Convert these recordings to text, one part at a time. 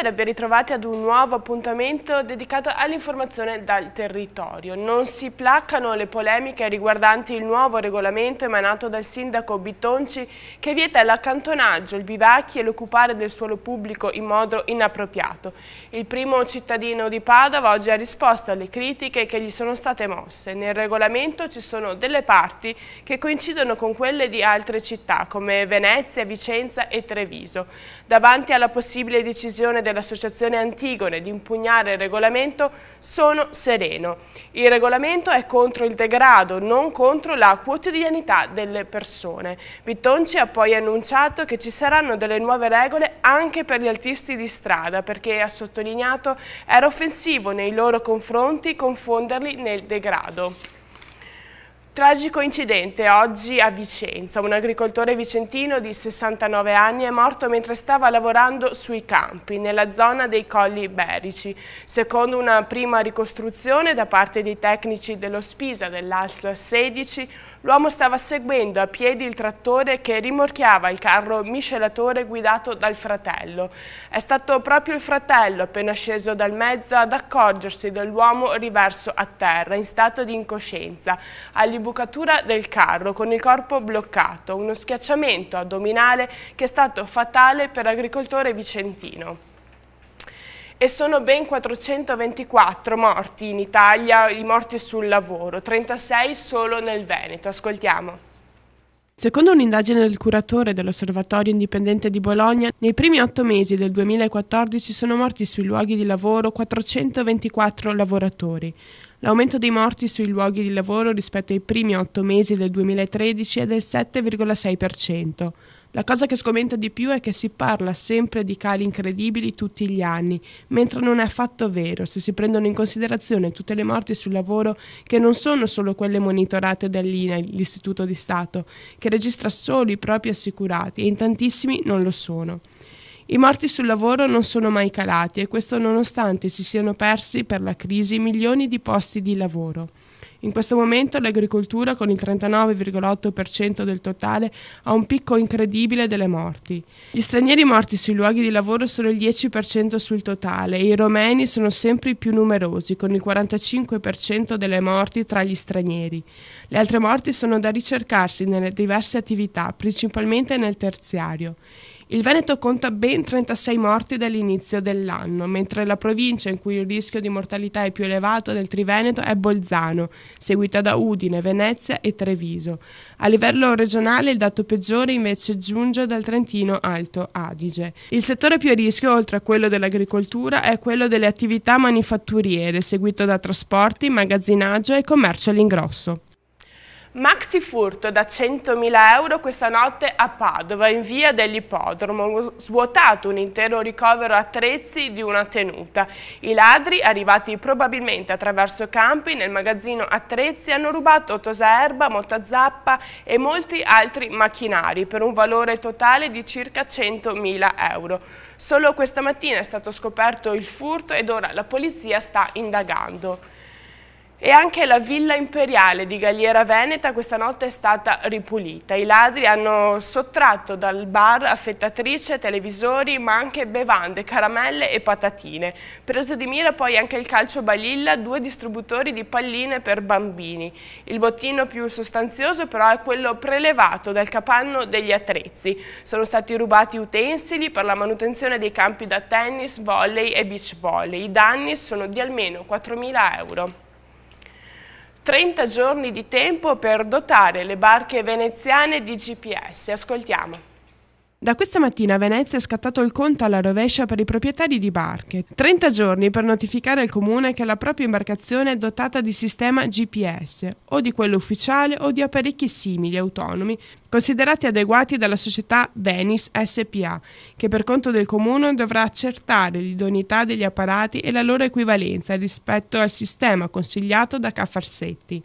essere ben ritrovati ad un nuovo appuntamento dedicato all'informazione dal territorio. Non si placcano le polemiche riguardanti il nuovo regolamento emanato dal sindaco Bitonci che vieta l'accantonaggio, il bivacchi e l'occupare del suolo pubblico in modo inappropriato. Il primo cittadino di Padova oggi ha risposto alle critiche che gli sono state mosse. Nel regolamento ci sono delle parti che coincidono con quelle di altre città come Venezia, Vicenza e Treviso. Davanti alla possibile decisione del dell'Associazione Antigone di impugnare il regolamento sono sereno. Il regolamento è contro il degrado, non contro la quotidianità delle persone. Pittonci ha poi annunciato che ci saranno delle nuove regole anche per gli artisti di strada, perché ha sottolineato era offensivo nei loro confronti confonderli nel degrado. Tragico incidente oggi a Vicenza. Un agricoltore vicentino di 69 anni è morto mentre stava lavorando sui campi, nella zona dei Colli Berici. Secondo una prima ricostruzione da parte dei tecnici dello Spisa dell'ASL 16, L'uomo stava seguendo a piedi il trattore che rimorchiava il carro miscelatore guidato dal fratello. È stato proprio il fratello, appena sceso dal mezzo, ad accorgersi dell'uomo riverso a terra, in stato di incoscienza, all'imbucatura del carro, con il corpo bloccato, uno schiacciamento addominale che è stato fatale per l'agricoltore vicentino e sono ben 424 morti in Italia, i morti sul lavoro, 36 solo nel Veneto. Ascoltiamo. Secondo un'indagine del curatore dell'Osservatorio Indipendente di Bologna, nei primi otto mesi del 2014 sono morti sui luoghi di lavoro 424 lavoratori. L'aumento dei morti sui luoghi di lavoro rispetto ai primi otto mesi del 2013 è del 7,6%. La cosa che sgomenta di più è che si parla sempre di cali incredibili tutti gli anni, mentre non è affatto vero se si prendono in considerazione tutte le morti sul lavoro che non sono solo quelle monitorate dall'INAI, l'Istituto di Stato, che registra solo i propri assicurati e in tantissimi non lo sono. I morti sul lavoro non sono mai calati e questo nonostante si siano persi per la crisi milioni di posti di lavoro. In questo momento l'agricoltura, con il 39,8% del totale, ha un picco incredibile delle morti. Gli stranieri morti sui luoghi di lavoro sono il 10% sul totale e i romeni sono sempre i più numerosi, con il 45% delle morti tra gli stranieri. Le altre morti sono da ricercarsi nelle diverse attività, principalmente nel terziario. Il Veneto conta ben 36 morti dall'inizio dell'anno, mentre la provincia in cui il rischio di mortalità è più elevato del Triveneto è Bolzano, seguita da Udine, Venezia e Treviso. A livello regionale il dato peggiore invece giunge dal Trentino Alto Adige. Il settore più a rischio, oltre a quello dell'agricoltura, è quello delle attività manifatturiere, seguito da trasporti, magazzinaggio e commercio all'ingrosso. Maxi furto da 100.000 euro questa notte a Padova in via dell'ippodromo, svuotato un intero ricovero attrezzi di una tenuta. I ladri, arrivati probabilmente attraverso campi nel magazzino attrezzi, hanno rubato tosaerba, motozappa e molti altri macchinari per un valore totale di circa 100.000 euro. Solo questa mattina è stato scoperto il furto ed ora la polizia sta indagando. E anche la villa imperiale di Galliera Veneta questa notte è stata ripulita. I ladri hanno sottratto dal bar affettatrice, televisori, ma anche bevande, caramelle e patatine. Preso di mira poi anche il calcio Balilla, due distributori di palline per bambini. Il bottino più sostanzioso però è quello prelevato dal capanno degli attrezzi. Sono stati rubati utensili per la manutenzione dei campi da tennis, volley e beach volley. I danni sono di almeno 4.000 euro. 30 giorni di tempo per dotare le barche veneziane di GPS. Ascoltiamo. Da questa mattina a Venezia è scattato il conto alla rovescia per i proprietari di barche. 30 giorni per notificare al comune che la propria imbarcazione è dotata di sistema GPS o di quello ufficiale o di apparecchi simili autonomi considerati adeguati dalla società Venice SPA, che per conto del comune dovrà accertare l'idoneità degli apparati e la loro equivalenza rispetto al sistema consigliato da Caffarsetti.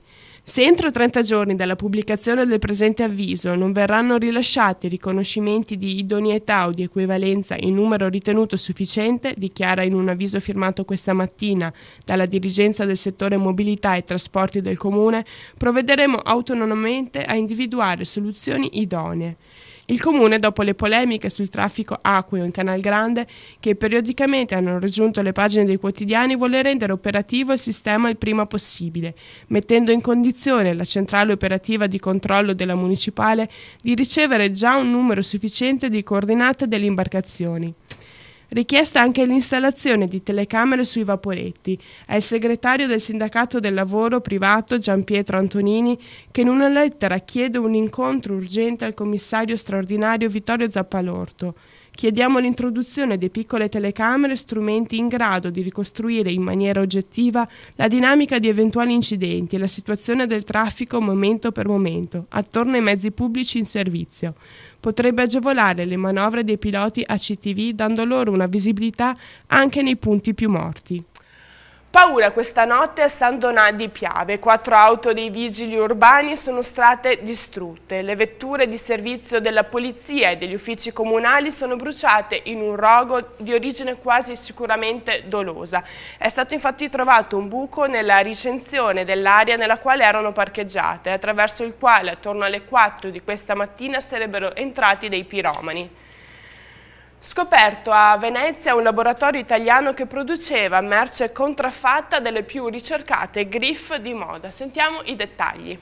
Se entro 30 giorni dalla pubblicazione del presente avviso non verranno rilasciati riconoscimenti di idoneità o di equivalenza in numero ritenuto sufficiente, dichiara in un avviso firmato questa mattina dalla dirigenza del settore mobilità e trasporti del Comune, provvederemo autonomamente a individuare soluzioni idonee. Il comune, dopo le polemiche sul traffico acqueo in Canal Grande, che periodicamente hanno raggiunto le pagine dei quotidiani, vuole rendere operativo il sistema il prima possibile, mettendo in condizione la centrale operativa di controllo della municipale di ricevere già un numero sufficiente di coordinate delle imbarcazioni. Richiesta anche l'installazione di telecamere sui vaporetti. È il segretario del sindacato del lavoro privato Gian Pietro Antonini che in una lettera chiede un incontro urgente al commissario straordinario Vittorio Zappalorto. Chiediamo l'introduzione di piccole telecamere, strumenti in grado di ricostruire in maniera oggettiva la dinamica di eventuali incidenti e la situazione del traffico momento per momento, attorno ai mezzi pubblici in servizio. Potrebbe agevolare le manovre dei piloti ACTV dando loro una visibilità anche nei punti più morti. Paura questa notte a San Donà di Piave. Quattro auto dei vigili urbani sono state distrutte. Le vetture di servizio della polizia e degli uffici comunali sono bruciate in un rogo di origine quasi sicuramente dolosa. È stato infatti trovato un buco nella ricensione dell'area nella quale erano parcheggiate, attraverso il quale attorno alle 4 di questa mattina sarebbero entrati dei piromani. Scoperto a Venezia un laboratorio italiano che produceva merce contraffatta delle più ricercate griff di moda. Sentiamo i dettagli.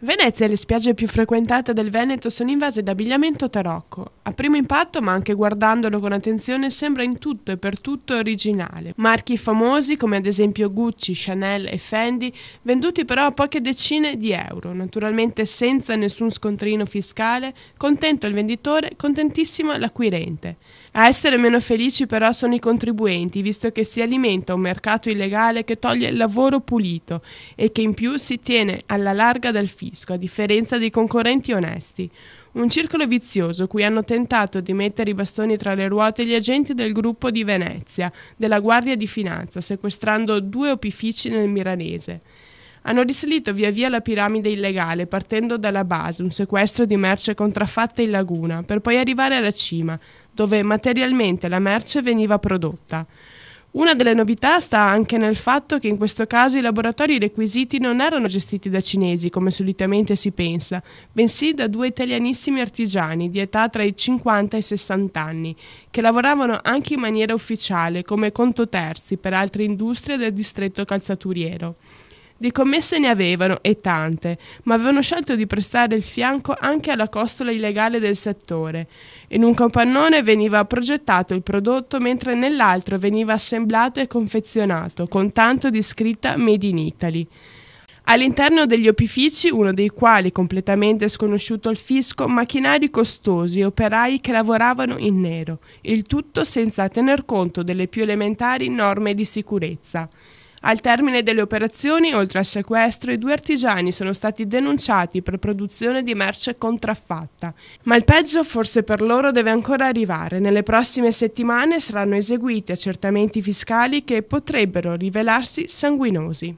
Venezia e le spiagge più frequentate del Veneto sono invase da abbigliamento tarocco. A primo impatto, ma anche guardandolo con attenzione, sembra in tutto e per tutto originale. Marchi famosi come ad esempio Gucci, Chanel e Fendi, venduti però a poche decine di euro, naturalmente senza nessun scontrino fiscale, contento il venditore, contentissimo l'acquirente. A essere meno felici però sono i contribuenti, visto che si alimenta un mercato illegale che toglie il lavoro pulito e che in più si tiene alla larga dal fisco, a differenza dei concorrenti onesti. Un circolo vizioso cui hanno tentato di mettere i bastoni tra le ruote gli agenti del gruppo di Venezia, della Guardia di Finanza, sequestrando due opifici nel Milanese hanno risalito via via la piramide illegale, partendo dalla base, un sequestro di merce contraffatta in laguna, per poi arrivare alla cima, dove materialmente la merce veniva prodotta. Una delle novità sta anche nel fatto che in questo caso i laboratori requisiti non erano gestiti da cinesi, come solitamente si pensa, bensì da due italianissimi artigiani di età tra i 50 e i 60 anni, che lavoravano anche in maniera ufficiale come conto terzi per altre industrie del distretto calzaturiero. Di commesse ne avevano, e tante, ma avevano scelto di prestare il fianco anche alla costola illegale del settore. In un capannone veniva progettato il prodotto, mentre nell'altro veniva assemblato e confezionato, con tanto di scritta Made in Italy. All'interno degli opifici, uno dei quali completamente sconosciuto al fisco, macchinari costosi e operai che lavoravano in nero, il tutto senza tener conto delle più elementari norme di sicurezza. Al termine delle operazioni, oltre al sequestro, i due artigiani sono stati denunciati per produzione di merce contraffatta. Ma il peggio forse per loro deve ancora arrivare. Nelle prossime settimane saranno eseguiti accertamenti fiscali che potrebbero rivelarsi sanguinosi.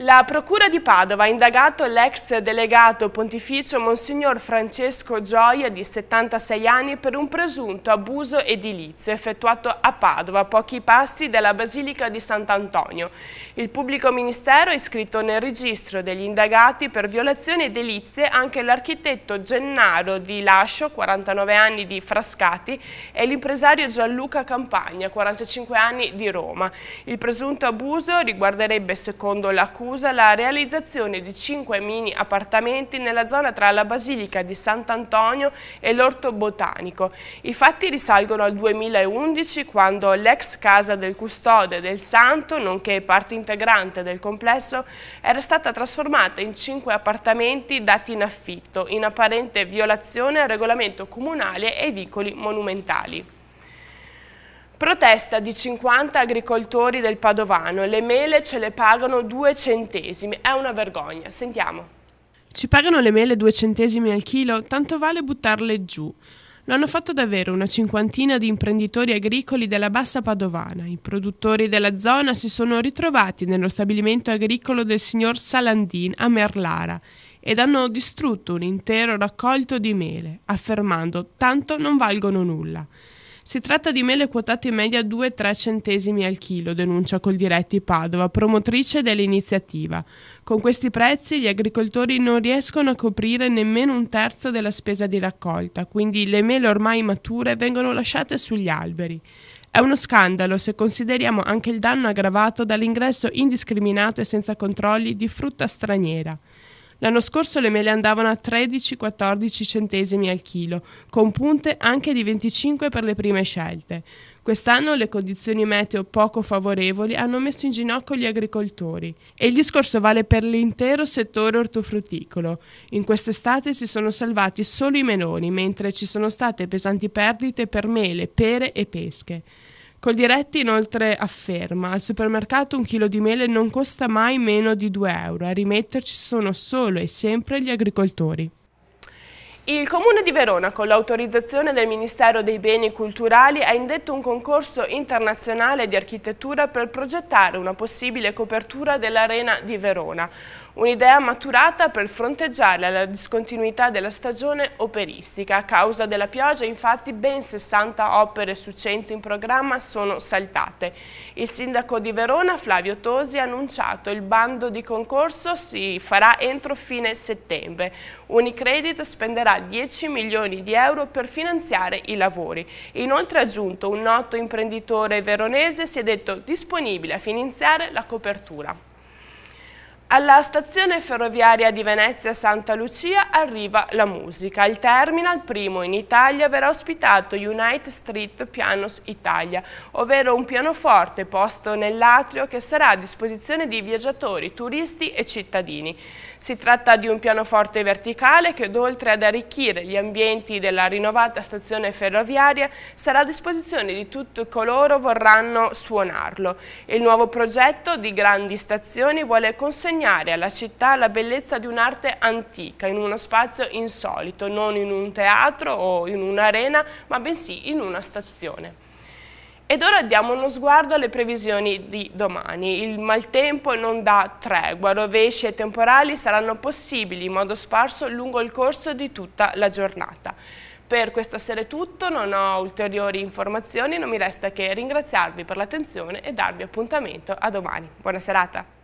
La Procura di Padova ha indagato l'ex delegato pontificio Monsignor Francesco Gioia di 76 anni per un presunto abuso edilizio effettuato a Padova, a pochi passi dalla Basilica di Sant'Antonio. Il pubblico ministero ha iscritto nel registro degli indagati per violazioni edilizie anche l'architetto Gennaro di Lascio, 49 anni di Frascati, e l'impresario Gianluca Campagna, 45 anni di Roma. Il presunto abuso riguarderebbe, secondo la Cura, accusa la realizzazione di cinque mini appartamenti nella zona tra la Basilica di Sant'Antonio e l'Orto Botanico. I fatti risalgono al 2011 quando l'ex casa del custode del Santo, nonché parte integrante del complesso, era stata trasformata in cinque appartamenti dati in affitto, in apparente violazione al regolamento comunale e ai vicoli monumentali. Protesta di 50 agricoltori del Padovano, le mele ce le pagano due centesimi, è una vergogna, sentiamo. Ci pagano le mele due centesimi al chilo, tanto vale buttarle giù. Lo hanno fatto davvero una cinquantina di imprenditori agricoli della bassa padovana. I produttori della zona si sono ritrovati nello stabilimento agricolo del signor Salandin a Merlara ed hanno distrutto un intero raccolto di mele, affermando tanto non valgono nulla. Si tratta di mele quotate in media 2-3 centesimi al chilo, denuncia col diretti Padova, promotrice dell'iniziativa. Con questi prezzi gli agricoltori non riescono a coprire nemmeno un terzo della spesa di raccolta, quindi le mele ormai mature vengono lasciate sugli alberi. È uno scandalo se consideriamo anche il danno aggravato dall'ingresso indiscriminato e senza controlli di frutta straniera. L'anno scorso le mele andavano a 13-14 centesimi al chilo, con punte anche di 25 per le prime scelte. Quest'anno le condizioni meteo poco favorevoli hanno messo in ginocchio gli agricoltori e il discorso vale per l'intero settore ortofrutticolo. In quest'estate si sono salvati solo i meloni, mentre ci sono state pesanti perdite per mele, pere e pesche. Coldiretti inoltre afferma al supermercato un chilo di mele non costa mai meno di 2 euro, a rimetterci sono solo e sempre gli agricoltori. Il Comune di Verona, con l'autorizzazione del Ministero dei Beni Culturali, ha indetto un concorso internazionale di architettura per progettare una possibile copertura dell'Arena di Verona un'idea maturata per fronteggiare la discontinuità della stagione operistica. A causa della pioggia infatti ben 60 opere su 100 in programma sono saltate. Il sindaco di Verona Flavio Tosi ha annunciato il bando di concorso si farà entro fine settembre. Unicredit spenderà 10 milioni di euro per finanziare i lavori. Inoltre ha aggiunto un noto imprenditore veronese si è detto disponibile a finanziare la copertura. Alla stazione ferroviaria di Venezia Santa Lucia arriva la musica. Il terminal, primo in Italia, verrà ospitato United Street Pianos Italia, ovvero un pianoforte posto nell'atrio che sarà a disposizione di viaggiatori, turisti e cittadini. Si tratta di un pianoforte verticale che, oltre ad arricchire gli ambienti della rinnovata stazione ferroviaria, sarà a disposizione di tutti coloro vorranno suonarlo. Il nuovo progetto di grandi stazioni vuole consegnare consegnare alla città la bellezza di un'arte antica in uno spazio insolito, non in un teatro o in un'arena, ma bensì in una stazione. Ed ora diamo uno sguardo alle previsioni di domani. Il maltempo non dà tregua, rovesci e temporali saranno possibili in modo sparso lungo il corso di tutta la giornata. Per questa sera è tutto, non ho ulteriori informazioni, non mi resta che ringraziarvi per l'attenzione e darvi appuntamento a domani. Buona serata!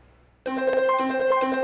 Thank you.